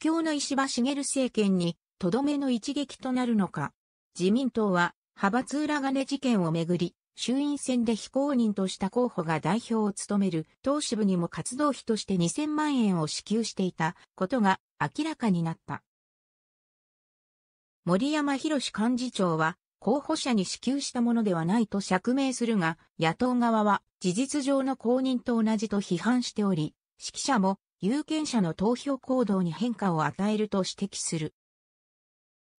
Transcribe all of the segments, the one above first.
況の石破茂政権に、とどめの一撃となるのか。自民党は、派閥裏金事件をめぐり、衆院選で非公認とした候補が代表を務める党支部にも活動費として2000万円を支給していたことが明らかになった。森山博幹事長は、候補者に支給したものではないと釈明するが、野党側は事実上の公認と同じと批判しており、指揮者も有権者の投票行動に変化を与えると指摘する。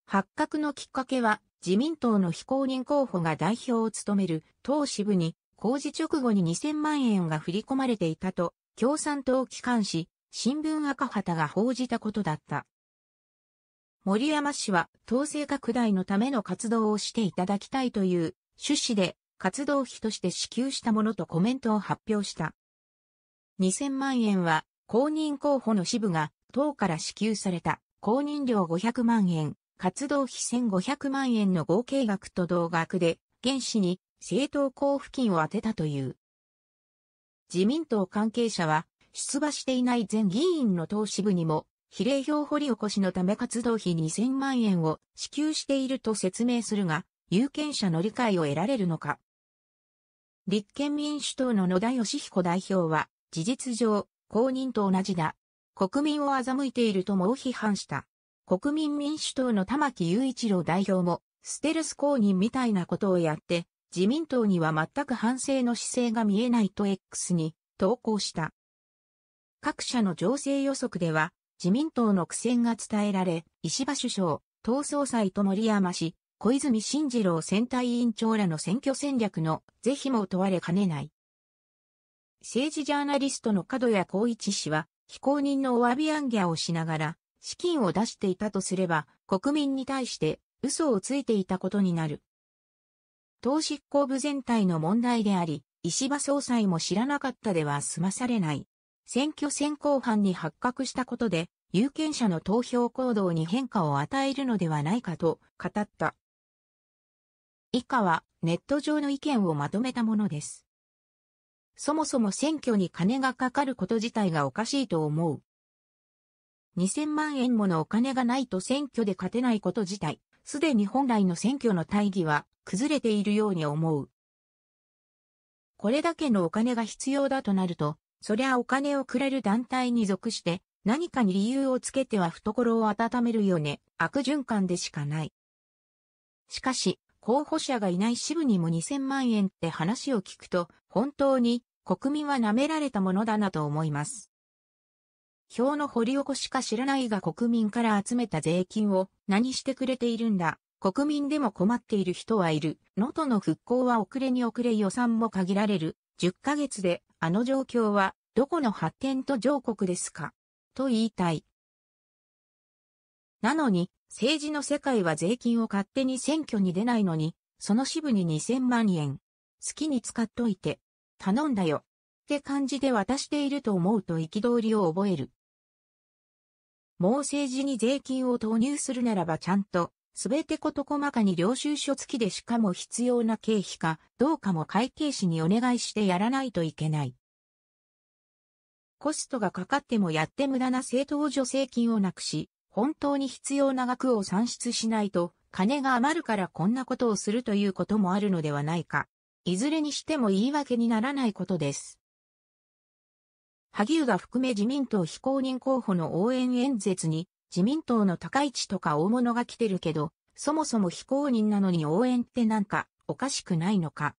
発覚のきっかけは、自民党の非公認候補が代表を務める党支部に、工事直後に2000万円が振り込まれていたと、共産党機関紙、新聞赤旗が報じたことだった。森山氏は、党制拡大のための活動をしていただきたいという趣旨で、活動費として支給したものとコメントを発表した。2000万円は公認候補の支部が党から支給された公認料500万円、活動費1500万円の合計額と同額で、現氏に政党交付金を充てたという。自民党関係者は、出馬していない前議員の党支部にも、比例票掘り起こしのため活動費2000万円を支給していると説明するが、有権者の理解を得られるのか。立憲民主党の野田義彦代表は、事実上、公認と同じだ。国民を欺いているとも批判した。国民民主党の玉木雄一郎代表も、ステルス公認みたいなことをやって、自民党には全く反省の姿勢が見えないと X に投稿した。各社の情勢予測では、自民党の苦戦が伝えられ、石破首相、党総裁と森山氏、小泉進次郎選対委員長らの選挙戦略の是非も問われかねない。政治ジャーナリストの角谷光一氏は、非公認のお詫び暗ャをしながら、資金を出していたとすれば、国民に対して嘘をついていたことになる。党執行部全体の問題であり、石破総裁も知らなかったでは済まされない。選挙選考班に発覚したことで、有権者の投票行動に変化を与えるのではないかと語った。以下はネット上の意見をまとめたものです。そもそも選挙に金がかかること自体がおかしいと思う。2000万円ものお金がないと選挙で勝てないこと自体、すでに本来の選挙の大義は崩れているように思う。これだけのお金が必要だとなると、そりゃお金をくれる団体に属して何かに理由をつけては懐を温めるよね、悪循環でしかない。しかし、候補者がいない支部にも2000万円って話を聞くと、本当に国民は舐められたものだなと思います。票の掘り起こしか知らないが国民から集めた税金を何してくれているんだ。国民でも困っている人はいる。能登の復興は遅れに遅れ予算も限られる。10ヶ月であの状況はどこの発展途上国ですかと言いたい。なのに政治の世界は税金を勝手に選挙に出ないのにその支部に2000万円好きに使っといて頼んだよ。って感じで渡していると思うと憤りを覚える。もう政治に税金を投入するならばちゃんと、すべてこと細かに領収書付きでしかも必要な経費かどうかも会計士にお願いしてやらないといけない。コストがかかってもやって無駄な政党助成金をなくし、本当に必要な額を算出しないと、金が余るからこんなことをするということもあるのではないか。いずれにしても言い訳にならないことです。萩生田含め自民党非公認候補の応援演説に、自民党の高市とか大物が来てるけど、そもそも非公認なのに応援ってなんか、おかしくないのか。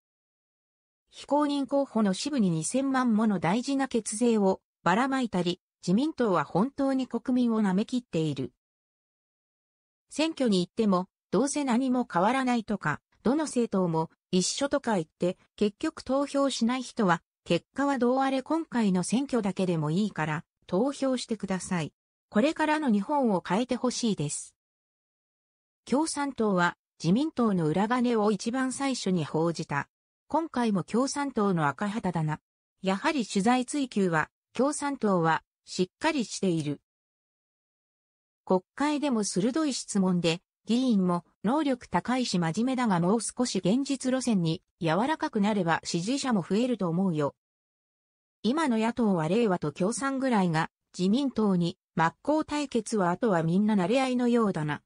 非公認候補の支部に2000万もの大事な血税をばらまいたり、自民党は本当に国民を舐めきっている。選挙に行っても、どうせ何も変わらないとか、どの政党も一緒とか言って、結局投票しない人は、結果はどうあれ今回の選挙だけでもいいから、投票してください。これからの日本を変えてほしいです。共産党は自民党の裏金を一番最初に報じた。今回も共産党の赤旗だな。やはり取材追求は共産党はしっかりしている。国会でも鋭い質問で議員も能力高いし真面目だがもう少し現実路線に柔らかくなれば支持者も増えると思うよ。今の野党は令和と共産ぐらいが自民党に真っ向対決はあとはみんな慣れ合いのようだな。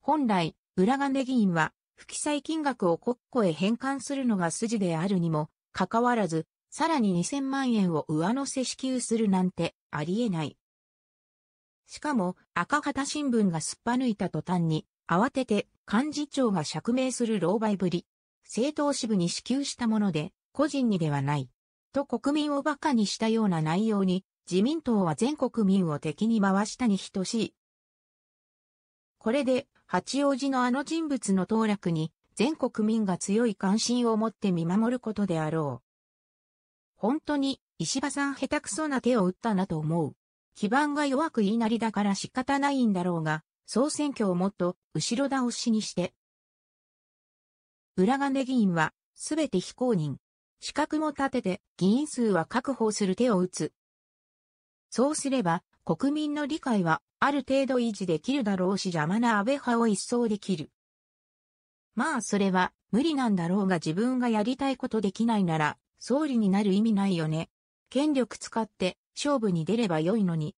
本来、裏金議員は不記載金額を国庫へ返還するのが筋であるにもかかわらず、さらに2000万円を上乗せ支給するなんてありえない。しかも、赤旗新聞がすっぱ抜いた途端に、慌てて幹事長が釈明する狼狽ぶり。政党支部に支給したもので、個人にではない。と国民を馬鹿にしたような内容に、自民党は全国民を敵に回したに等しい。これで、八王子のあの人物の当落に、全国民が強い関心を持って見守ることであろう。本当に、石破さん下手くそな手を打ったなと思う。基盤が弱く言いなりだから仕方ないんだろうが、総選挙をもっと後ろ倒しにして。裏金議員は、すべて非公認。資格も立てて、議員数は確保する手を打つ。そうすれば、国民の理解は、ある程度維持できるだろうし邪魔な安倍派を一掃できる。まあそれは、無理なんだろうが自分がやりたいことできないなら、総理になる意味ないよね。権力使って勝負に出ればよいのに。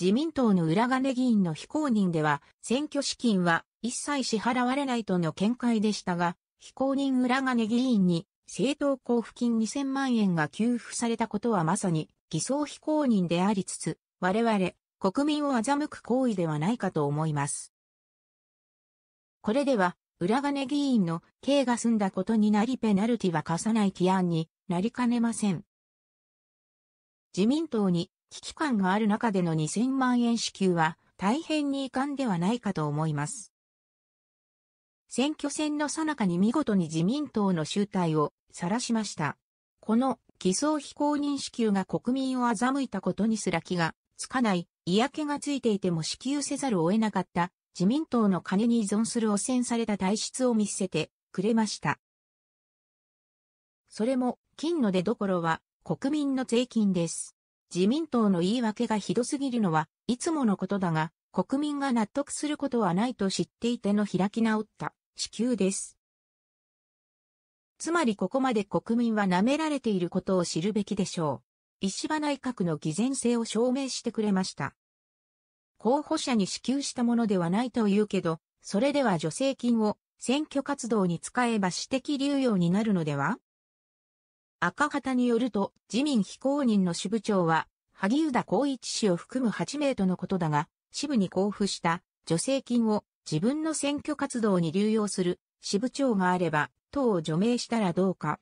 自民党の裏金議員の非公認では、選挙資金は一切支払われないとの見解でしたが、非公認裏金議員に政党交付金2000万円が給付されたことはまさに偽装非公認でありつつ、我々国民を欺く行為ではないかと思います。これでは、裏金議員の刑が済んだことになりペナルティは課さない規案になりかねません。自民党に危機感がある中での2000万円支給は大変に遺憾ではないかと思います。選挙戦の最中に見事に自民党の集体を晒しました。この偽装非公認支給が国民を欺いたことにすら気がつかない、嫌気がついていても支給せざるを得なかった自民党の金に依存する汚染された体質を見せてくれました。それも金の出どころは国民の税金です。自民党の言い訳がひどすぎるのはいつものことだが、国民が納得することはないと知っていての開き直った支給です。つまりここまで国民は舐められていることを知るべきでしょう。石破内閣の偽善性を証明してくれました。候補者に支給したものではないと言うけど、それでは助成金を選挙活動に使えば私的流用になるのでは赤旗によると、自民非公認の支部長は、萩生田光一氏を含む8名とのことだが、支部に交付した助成金を自分の選挙活動に流用する支部長があれば、党を除名したらどうか。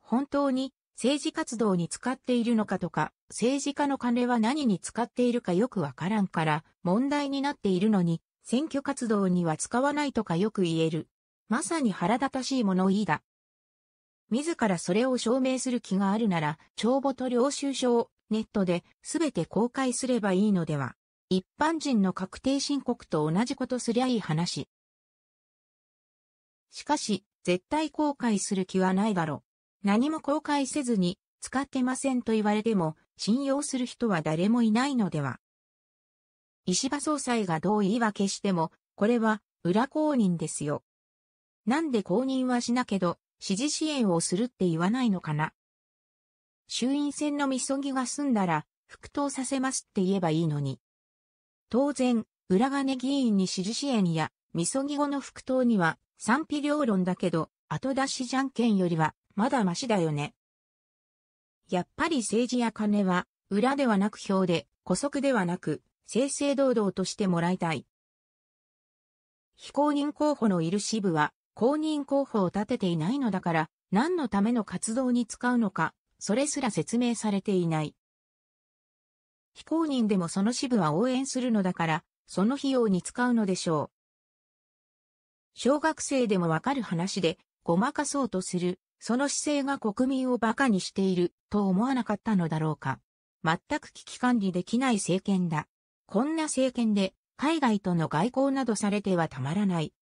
本当に政治活動に使っているのかとか、政治家の金は何に使っているかよくわからんから問題になっているのに、選挙活動には使わないとかよく言える。まさに腹立たしい物言いだ。自らそれを証明する気があるなら、帳簿と領収書をネットで全て公開すればいいのでは。一般人の確定申告と同じことすりゃいい話。しかし、絶対後悔する気はないだろう。何も公開せずに、使ってませんと言われても、信用する人は誰もいないのでは。石破総裁がどう言い訳しても、これは、裏公認ですよ。なんで公認はしなけど、支持支援をするって言わないのかな。衆院選のみそぎが済んだら、復党させますって言えばいいのに。当然、裏金議員に支持支援や、みそぎ後の復党には賛否両論だけど、後出しじゃんけんよりは、まだましだよね。やっぱり政治や金は、裏ではなく票で、古速ではなく、正々堂々としてもらいたい。非公認候補のいる支部は、公認候補を立てていないのだから、何のための活動に使うのか、それすら説明されていない。非公認でもその支部は応援するのだから、その費用に使うのでしょう。小学生でもわかる話で、ごまかそうとする、その姿勢が国民を馬鹿にしている、と思わなかったのだろうか。全く危機管理できない政権だ。こんな政権で、海外との外交などされてはたまらない。